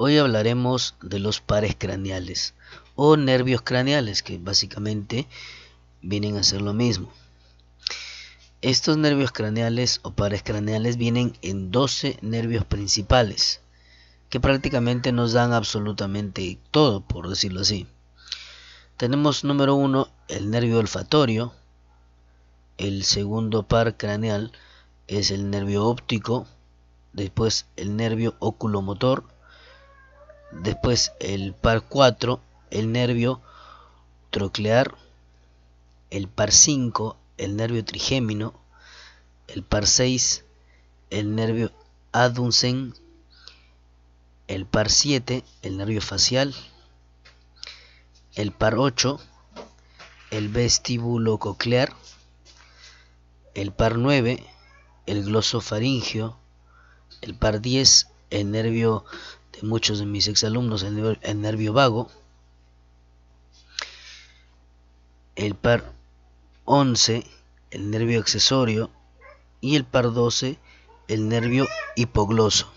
Hoy hablaremos de los pares craneales o nervios craneales, que básicamente vienen a ser lo mismo. Estos nervios craneales o pares craneales vienen en 12 nervios principales, que prácticamente nos dan absolutamente todo, por decirlo así. Tenemos número 1 el nervio olfatorio, el segundo par craneal es el nervio óptico, después el nervio oculomotor, Después el par 4, el nervio troclear. El par 5, el nervio trigémino. El par 6, el nervio adunsen, El par 7, el nervio facial. El par 8, el vestíbulo coclear. El par 9, el glosofaringio. El par 10, el nervio muchos de mis exalumnos el nervio vago, el par 11, el nervio accesorio, y el par 12, el nervio hipogloso.